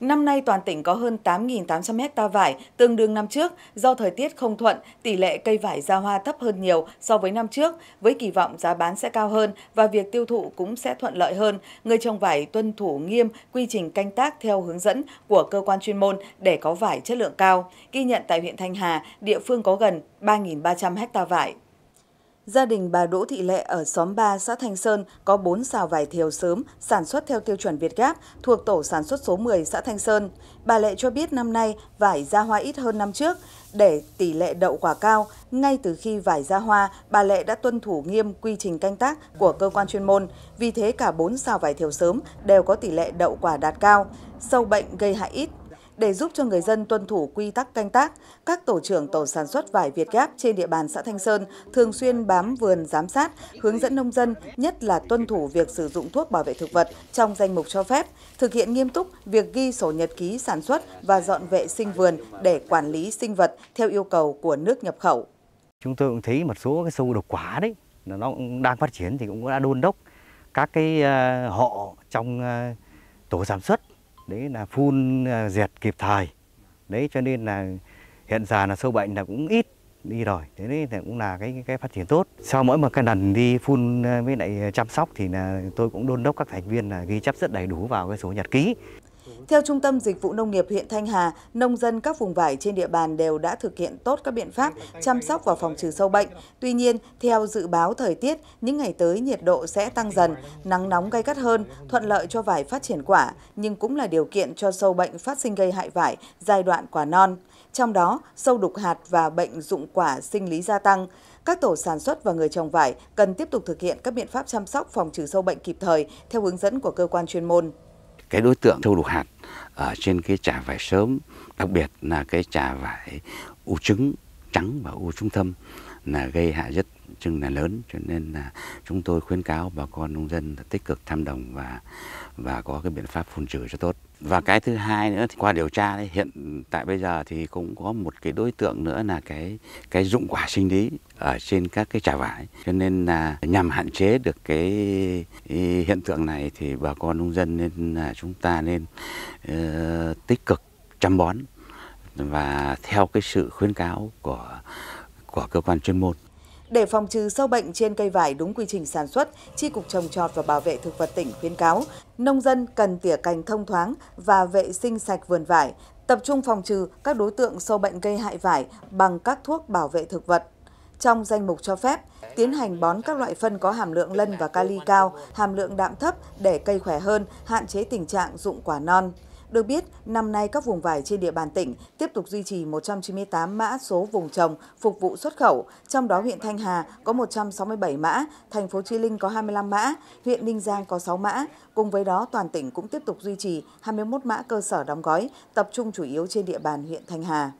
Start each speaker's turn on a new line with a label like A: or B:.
A: Năm nay toàn tỉnh có hơn 8.800 hecta vải, tương đương năm trước. Do thời tiết không thuận, tỷ lệ cây vải ra hoa thấp hơn nhiều so với năm trước. Với kỳ vọng giá bán sẽ cao hơn và việc tiêu thụ cũng sẽ thuận lợi hơn, người trồng vải tuân thủ nghiêm quy trình canh tác theo hướng dẫn của cơ quan chuyên môn để có vải chất lượng cao. Ghi nhận tại huyện Thanh Hà, địa phương có gần 3.300 hecta vải. Gia đình bà Đỗ Thị Lệ ở xóm 3 xã Thanh Sơn có 4 xào vải thiều sớm sản xuất theo tiêu chuẩn Việt Gáp thuộc tổ sản xuất số 10 xã Thanh Sơn. Bà Lệ cho biết năm nay vải ra hoa ít hơn năm trước để tỷ lệ đậu quả cao. Ngay từ khi vải ra hoa, bà Lệ đã tuân thủ nghiêm quy trình canh tác của cơ quan chuyên môn. Vì thế cả 4 xào vải thiều sớm đều có tỷ lệ đậu quả đạt cao. Sâu bệnh gây hại ít, để giúp cho người dân tuân thủ quy tắc canh tác, các tổ trưởng tổ sản xuất vải Việt Gáp trên địa bàn xã Thanh Sơn thường xuyên bám vườn giám sát, hướng dẫn nông dân, nhất là tuân thủ việc sử dụng thuốc bảo vệ thực vật trong danh mục cho phép, thực hiện nghiêm túc việc ghi sổ nhật ký sản xuất và dọn vệ sinh vườn để quản lý sinh vật theo yêu cầu của nước nhập khẩu.
B: Chúng tôi cũng thấy một số cái sâu độc quả đấy, nó đang phát triển thì cũng đã đôn đốc các cái ờ, họ trong ờ, tổ sản xuất đấy là phun à, diệt kịp thời đấy cho nên là hiện giờ là sâu bệnh là cũng ít đi rồi thế đấy thì cũng là cái cái phát triển tốt sau mỗi một cái lần đi phun à, với lại chăm sóc thì là tôi cũng đôn đốc các thành viên là ghi chép rất đầy đủ vào cái số nhật ký
A: theo Trung tâm Dịch vụ Nông nghiệp huyện Thanh Hà, nông dân các vùng vải trên địa bàn đều đã thực hiện tốt các biện pháp chăm sóc và phòng trừ sâu bệnh. Tuy nhiên, theo dự báo thời tiết, những ngày tới nhiệt độ sẽ tăng dần, nắng nóng gay gắt hơn, thuận lợi cho vải phát triển quả, nhưng cũng là điều kiện cho sâu bệnh phát sinh gây hại vải giai đoạn quả non. Trong đó, sâu đục hạt và bệnh dụng quả sinh lý gia tăng. Các tổ sản xuất và người trồng vải cần tiếp tục thực hiện các biện pháp chăm sóc phòng trừ sâu bệnh kịp thời theo hướng dẫn của cơ quan chuyên môn
C: cái đối tượng thu đục hạt ở trên cái trà vải sớm đặc biệt là cái trà vải u trứng trắng và u trung thâm là gây hại rất chừng là lớn cho nên là chúng tôi khuyến cáo bà con nông dân tích cực tham đồng và và có cái biện pháp phun trừ cho tốt và cái thứ hai nữa thì qua điều tra đấy, hiện tại bây giờ thì cũng có một cái đối tượng nữa là cái cái dụng quả sinh lý ở trên các cái trà vải cho nên là nhằm hạn chế được cái hiện tượng này thì bà con nông dân nên là chúng ta nên uh, tích cực chăm bón và theo cái sự khuyến cáo của của cơ quan chuyên môn.
A: Để phòng trừ sâu bệnh trên cây vải đúng quy trình sản xuất, Tri Cục Trồng Trọt và Bảo vệ Thực vật tỉnh khuyến cáo, nông dân cần tỉa cành thông thoáng và vệ sinh sạch vườn vải, tập trung phòng trừ các đối tượng sâu bệnh gây hại vải bằng các thuốc bảo vệ thực vật. Trong danh mục cho phép, tiến hành bón các loại phân có hàm lượng lân và kali cao, hàm lượng đạm thấp để cây khỏe hơn, hạn chế tình trạng dụng quả non. Được biết, năm nay các vùng vải trên địa bàn tỉnh tiếp tục duy trì 198 mã số vùng trồng phục vụ xuất khẩu, trong đó huyện Thanh Hà có 167 mã, thành phố Chi Linh có 25 mã, huyện Ninh Giang có 6 mã. Cùng với đó, toàn tỉnh cũng tiếp tục duy trì 21 mã cơ sở đóng gói, tập trung chủ yếu trên địa bàn huyện Thanh Hà.